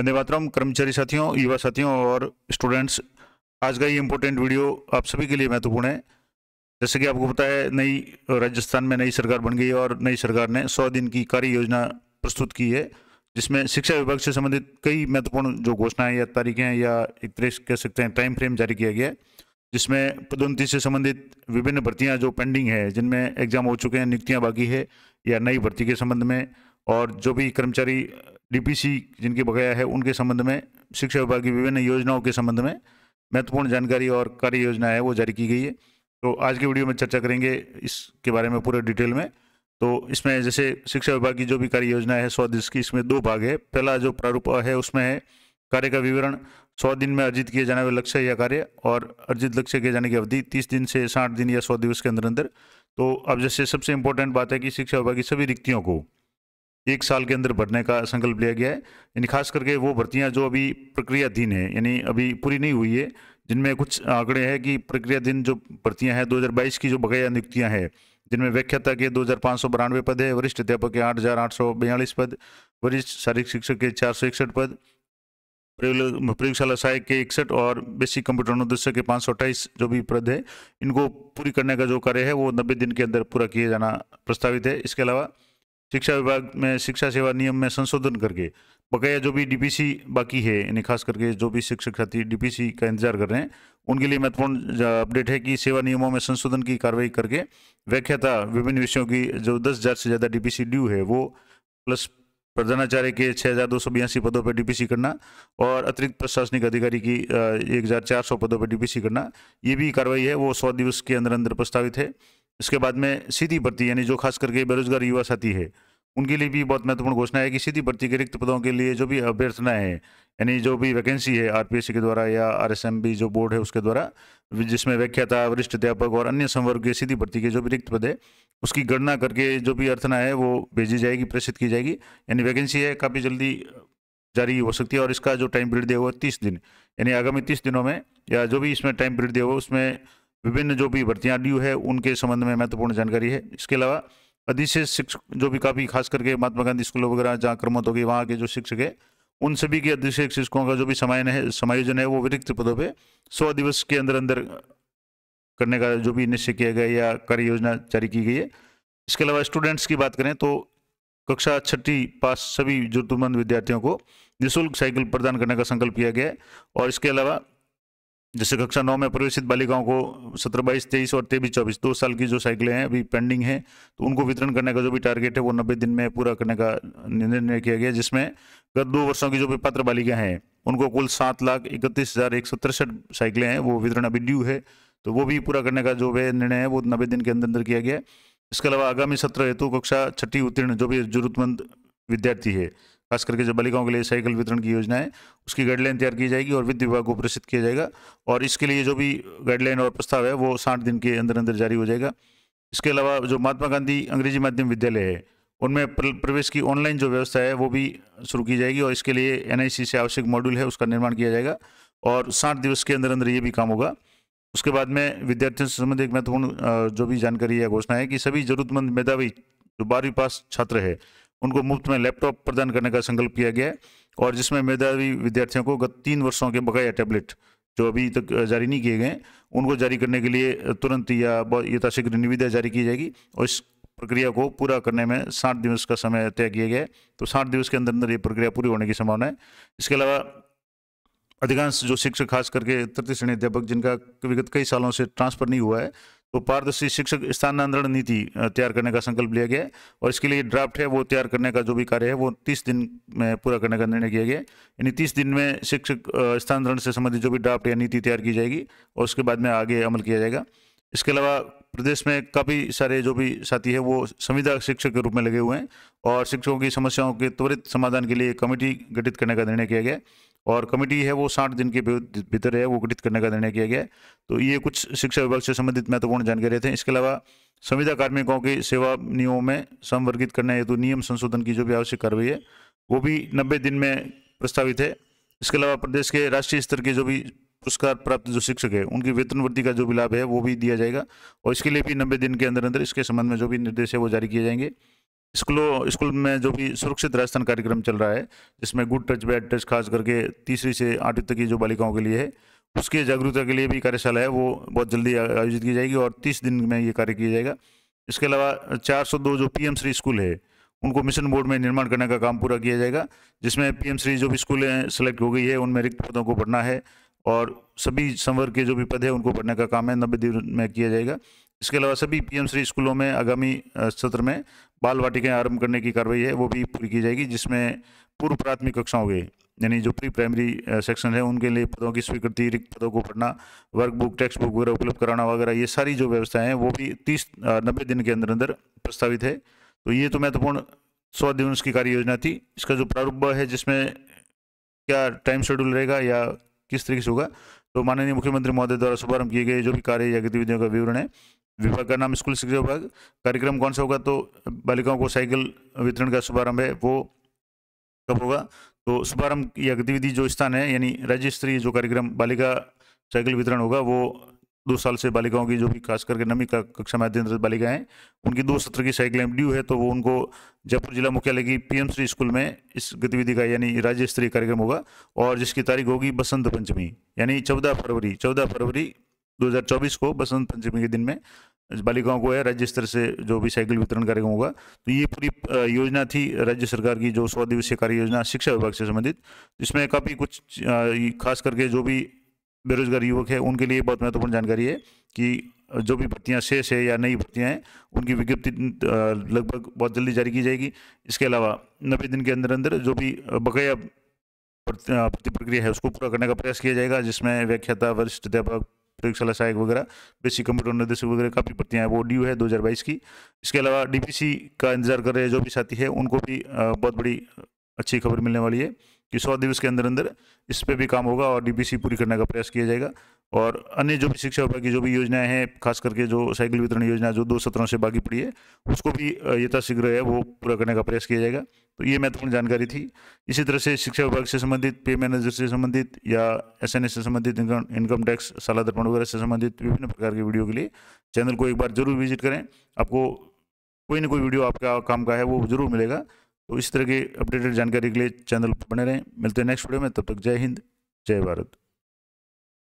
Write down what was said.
वंदे मातरम कर्मचारी साथियों युवा साथियों और स्टूडेंट्स आज का ये इम्पोर्टेंट वीडियो आप सभी के लिए महत्वपूर्ण है जैसे कि आपको पता है नई राजस्थान में नई सरकार बन गई और नई सरकार ने सौ दिन की कार्य योजना प्रस्तुत की है जिसमें शिक्षा विभाग से संबंधित कई महत्वपूर्ण जो घोषणाएँ या तारीखें हैं या एक तरह कह सकते हैं टाइम फ्रेम जारी किया गया है जिसमें पदोन्नति से संबंधित विभिन्न भर्तियाँ जो पेंडिंग है जिनमें एग्जाम हो चुके हैं नियुक्तियाँ बाकी है या नई भर्ती के संबंध में और जो भी कर्मचारी डीपीसी जिनके बकाया है उनके संबंध में शिक्षा विभाग की विभिन्न योजनाओं के संबंध में महत्वपूर्ण जानकारी और कार्य योजना है वो जारी की गई है तो आज के वीडियो में चर्चा करेंगे इसके बारे में पूरे डिटेल में तो इसमें जैसे शिक्षा विभाग की जो भी कार्य योजना है सौ दिन की इसमें दो भाग है पहला जो प्रारूप है उसमें है कार्य का विवरण सौ दिन में अर्जित किए जाने वाले लक्ष्य या कार्य और अर्जित लक्ष्य किए जाने की अवधि तीस दिन से साठ दिन या सौ दिवस के अंदर अंदर तो अब जैसे सबसे इम्पोर्टेंट बात है कि शिक्षा विभाग की सभी रिक्तियों को एक साल के अंदर भरने का संकल्प लिया गया है यानी खास करके वो भर्तियाँ जो अभी प्रक्रियाधीन है यानी अभी पूरी नहीं हुई है जिनमें कुछ आंकड़े हैं कि प्रक्रियाधीन जो भर्तियाँ हैं 2022 की जो बकाया नियुक्तियाँ हैं जिनमें व्याख्याता के दो पद है वरिष्ठ अध्यापक के आठ पद वरिष्ठ शारीरिक शिक्षक के चार पद प्रयोगशाला सहायक के इकसठ और बेसिक कंप्यूटर अनुदेशक के पाँच सौ अट्ठाईस जो भी पद है इनको पूरी करने का जो कार्य है वो नब्बे दिन के अंदर पूरा किए जाना प्रस्तावित है इसके अलावा शिक्षा विभाग में शिक्षा सेवा नियम में संशोधन करके बकाया जो भी डीपीसी बाकी है यानी खास करके जो भी शिक्षक साथी डीपीसी का इंतजार कर रहे हैं उनके लिए महत्वपूर्ण अपडेट है कि सेवा नियमों में संशोधन की कार्रवाई करके व्याख्याता विभिन्न विषयों की जो दस हज़ार से ज़्यादा डीपीसी ड्यू है वो प्लस प्रधानाचार्य के छः हज़ार दो सौ बयासी पदों पर डीपीसी करना और अतिरिक्त प्रशासनिक अधिकारी की एक हज़ार चार सौ पदों पर डीपीसी करना ये भी कार्रवाई है वो सौ दिवस के अंदर अंदर प्रस्तावित है इसके बाद में सीधी भर्ती यानी जो खास करके बेरोजगार युवा साथी है उनके लिए भी बहुत महत्वपूर्ण घोषणा है कि सीधी भर्ती के रिक्त पदों के लिए जो भी अभ्यर्थना है यानी जो भी वैकेंसी है आरपीएससी के द्वारा या आरएसएमबी जो बोर्ड है उसके द्वारा जिसमें व्याख्याता वरिष्ठ अध्यापक और अन्य संवर्ग के सीधी भर्ती के जो भी रिक्त पद है उसकी गणना करके जो भी अर्थना है वो भेजी जाएगी प्रेषित की जाएगी यानी वैकेंसी है काफ़ी जल्दी जारी हो सकती है और इसका जो टाइम पीरियड दिया हुआ है तीस दिन यानी आगामी तीस दिनों में या जो भी इसमें टाइम पीरियड दिया हुआ उसमें विभिन्न जो भी भर्तियाँ ड्यू है उनके संबंध में महत्वपूर्ण जानकारी है इसके अलावा अधिशेष शिक्षक जो भी काफ़ी खास करके महात्मा गांधी स्कूल वगैरह जहाँ क्रमत तो होगी वहाँ के जो शिक्षक है उन सभी के अधिशेष शिक्षकों का जो भी समायन है समायोजन है वो विरिक्त पदों पर सौ दिवस के अंदर अंदर करने का जो भी निश्चय किया गया या कार्य योजना जारी की गई है इसके अलावा स्टूडेंट्स की बात करें तो कक्षा छठी पास सभी जरूरतमंद विद्यार्थियों को निःशुल्क साइकिल प्रदान करने का संकल्प किया गया है और इसके अलावा जैसे कक्षा नौ में प्रवेशित बालिकाओं को सत्रह बाईस तेईस और तेईस चौबीस दो साल की जो साइकिलें हैं अभी पेंडिंग हैं तो उनको वितरण करने का जो भी टारगेट है वो नब्बे दिन में पूरा करने का निर्णय किया गया जिसमें गत दो वर्षों की जो भी पात्र बालिका हैं उनको कुल सात लाख इकतीस हज़ार एक सौ तिरसठ साइकिलें हैं वो वितरण अभी ड्यू है तो वो भी पूरा करने का जो भी निर्णय है वो नब्बे दिन के अंदर अंदर किया गया इसके अलावा आगामी सत्र हेतु कक्षा छठी उत्तीर्ण जो भी जरूरतमंद विद्यार्थी है खास करके जो बालिकाओं के लिए साइकिल वितरण की योजना है उसकी गाइडलाइन तैयार की जाएगी और विद्युत विभाग को प्रेषित किया जाएगा और इसके लिए जो भी गाइडलाइन और प्रस्ताव है वो साठ दिन के अंदर अंदर जारी हो जाएगा इसके अलावा जो महात्मा गांधी अंग्रेजी माध्यम विद्यालय है उनमें प्रवेश की ऑनलाइन जो व्यवस्था है वो भी शुरू की जाएगी और इसके लिए एन से आवश्यक मॉड्यूल है उसका निर्माण किया जाएगा और साठ दिवस के अंदर अंदर ये भी काम होगा उसके बाद में विद्यार्थियों से संबंधित एक महत्वपूर्ण जो भी जानकारी या घोषणा है कि सभी जरूरतमंद मेधावी जो बारहवीं पास छात्र है उनको मुफ्त में लैपटॉप प्रदान करने का संकल्प किया गया और जिसमें मेधावी विद्यार्थियों को गत तीन वर्षों के बकाया टैबलेट जो अभी तक जारी नहीं किए गए उनको जारी करने के लिए तुरंत या यथाशीघ्र निविदा जारी की जाएगी और इस प्रक्रिया को पूरा करने में साठ दिवस का समय तय किया गया है तो साठ दिवस के अंदर अंदर ये प्रक्रिया पूरी होने की संभावना है इसके अलावा अधिकांश जो शिक्षक खास करके तृतीय श्रेणी अध्यापक जिनका विगत कई सालों से ट्रांसफर नहीं हुआ है तो पारदर्शी शिक्षक स्थानांतरण नीति तैयार करने का संकल्प लिया गया और इसके लिए ड्राफ्ट है वो तैयार करने का जो भी कार्य है वो तीस दिन में पूरा करने का निर्णय किया गया यानी तीस दिन में शिक्षक स्थानांतरण से संबंधित जो भी ड्राफ्ट या नीति तैयार की जाएगी और उसके बाद में आगे अमल किया जाएगा इसके अलावा प्रदेश में काफ़ी सारे जो भी साथी है वो संविदा शिक्षक के रूप में लगे हुए हैं और शिक्षकों की समस्याओं के त्वरित समाधान के लिए कमेटी गठित करने का निर्णय किया गया और कमेटी है वो साठ दिन के भीतर है वो गठित करने का निर्णय किया गया तो ये कुछ शिक्षा विभाग से संबंधित महत्वपूर्ण जानकारी थे इसके अलावा संविदा कार्मिकों की सेवा नियमों में संवर्गित करने हेतु नियम संशोधन की जो भी आवश्यक कार्रवाई है वो भी नब्बे दिन में प्रस्तावित है इसके अलावा प्रदेश के राष्ट्रीय स्तर के जो भी पुरस्कार प्राप्त जो शिक्षक है उनकी वेतन वृद्धि का जो भी लाभ है वो भी दिया जाएगा और इसके लिए भी नब्बे दिन के अंदर अंदर इसके संबंध में जो भी निर्देश है वो जारी किए जाएंगे स्कूलों स्कूल में जो भी सुरक्षित राजस्थान कार्यक्रम चल रहा है जिसमें गुड टच बैड टच खास करके तीसरी से आठवीं तक की जो बालिकाओं के लिए है उसके जागरूकता के लिए भी कार्यशाला है वो बहुत जल्दी आयोजित की जाएगी और तीस दिन में ये कार्य किया जाएगा इसके अलावा चार जो पी श्री स्कूल है उनको मिशन बोर्ड में निर्माण करने का काम पूरा किया जाएगा जिसमें पीएम श्री जो भी स्कूलें सेलेक्ट हो गई है उनमें रिक्त पदों को भरना है और सभी संवर्ग के जो भी पद हैं उनको भरने का काम है नब्बे दिन में किया जाएगा इसके अलावा सभी पीएम श्री स्कूलों में आगामी सत्र में बाल वाटिकाएँ आरम्भ करने की कार्रवाई है वो भी पूरी की जाएगी जिसमें पूर्व प्राथमिक कक्षाओं के यानी जो प्री प्राइमरी सेक्शन है उनके लिए पदों की स्वीकृति रिक्त पदों को पढ़ना वर्कबुक टेक्स्ट बुक वगैरह उपलब्ध कराना वगैरह ये सारी जो व्यवस्थाएं हैं वो भी तीस नब्बे दिन के अंदर अंदर प्रस्तावित है तो ये तो महत्वपूर्ण सौ दिवस की कार्य योजना थी इसका जो प्रारूप है जिसमें क्या टाइम शेड्यूल रहेगा या किस तरीके से होगा तो माननीय मुख्यमंत्री महोदय द्वारा शुभारंभ किए गए जो भी कार्य या गतिविधियों का विवरण है विभाग का नाम स्कूल शिक्षा विभाग कार्यक्रम कौन सा होगा तो बालिकाओं को साइकिल वितरण का शुभारंभ है वो कब होगा तो शुभारंभ या गतिविधि जो स्थान है यानी राज्य स्तरीय जो कार्यक्रम बालिका साइकिल वितरण होगा वो दो साल से बालिकाओं की जो भी खास करके नमी का कक्षा में अध्ययनरत बालिकाएं हैं उनकी दो सत्र की साइकिल ड्यू है तो वो उनको जयपुर जिला मुख्यालय की श्री स्कूल में इस गतिविधि का यानी राज्य स्तरीय कार्यक्रम होगा और जिसकी तारीख होगी बसंत पंचमी यानी चौदह फरवरी चौदह फरवरी 2024 को बसंत पंचमी के दिन में बालिकाओं को है राज्य स्तर से जो भी साइकिल वितरण कार्यक्रम होगा तो ये पूरी योजना थी राज्य सरकार की जो सौ दिवसीय कार्य योजना शिक्षा विभाग से संबंधित इसमें काफ़ी कुछ खास करके जो भी बेरोजगार युवक है उनके लिए बहुत महत्वपूर्ण जानकारी है कि जो भी भर्तियाँ शेष है या नई भर्तियाँ हैं उनकी विज्ञप्ति लगभग बहुत जल्दी जारी की जाएगी इसके अलावा नब्बे दिन के अंदर अंदर जो भी बकाया भर्ती प्रक्रिया है उसको पूरा करने का प्रयास किया जाएगा जिसमें व्याख्याता वरिष्ठ अध्यापक प्रयोगशाला सहायक वगैरह बेसिक कंप्यूटर निर्देशक वगैरह काफ़ी भर्तियाँ हैं वो ड्यू है दो की इसके अलावा डी का इंतजार कर रहे जो भी साथी है उनको भी बहुत बड़ी अच्छी खबर मिलने वाली है कि सौ दिवस के अंदर अंदर इस पर भी काम होगा और डीपीसी पूरी करने का प्रयास किया जाएगा और अन्य जो भी शिक्षा विभाग की जो भी योजनाएं हैं खास करके जो साइकिल वितरण योजना जो दो सत्रों से बाकी पड़ी है उसको भी यथाशीघ्र है वो पूरा करने का प्रयास किया जाएगा तो ये महत्वपूर्ण जानकारी थी इसी तरह से शिक्षा विभाग से संबंधित पे मैनेजर से संबंधित या एस से संबंधित इनकम टैक्स साला दर्पण वगैरह से संबंधित विभिन्न प्रकार के वीडियो के लिए चैनल को एक बार जरूर विजिट करें आपको कोई ना कोई वीडियो आपका काम का है वो जरूर मिलेगा तो इस तरह की अपडेटेड जानकारी के लिए चैनल बने रहें मिलते हैं नेक्स्ट वीडियो में तब तक जय हिंद जय भारत